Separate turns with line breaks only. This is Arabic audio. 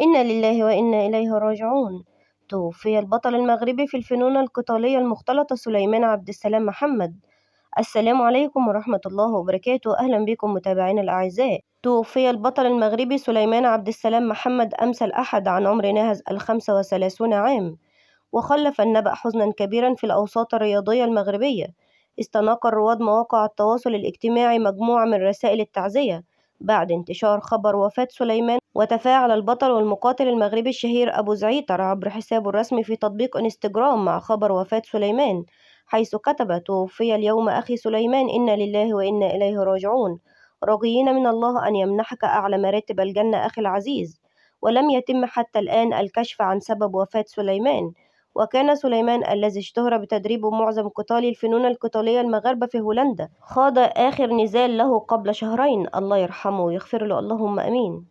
إنا لله وإنا إليه راجعون توفي البطل المغربي في الفنون القتالية المختلطة سليمان عبد السلام محمد السلام عليكم ورحمة الله وبركاته أهلا بكم متابعينا الأعزاء توفي البطل المغربي سليمان عبد السلام محمد أمس الأحد عن عمر ناهز الخمسة وثلاثون عام وخلف النبأ حزنا كبيرا في الأوساط الرياضية المغربية استناق الرواد مواقع التواصل الاجتماعي مجموعة من رسائل التعزية بعد انتشار خبر وفاة سليمان وتفاعل البطل والمقاتل المغربي الشهير أبو زعيتر عبر حسابه الرسمي في تطبيق انستجرام مع خبر وفاة سليمان حيث كتب توفي اليوم أخي سليمان إنا لله وإنا إليه راجعون راجيين من الله أن يمنحك أعلى مراتب الجنة أخي العزيز ولم يتم حتى الآن الكشف عن سبب وفاة سليمان وكان سليمان الذي اشتهر بتدريبه معظم قتالي الفنون القتالية المغاربة في هولندا خاض آخر نزال له قبل شهرين الله يرحمه ويغفر له اللهم أمين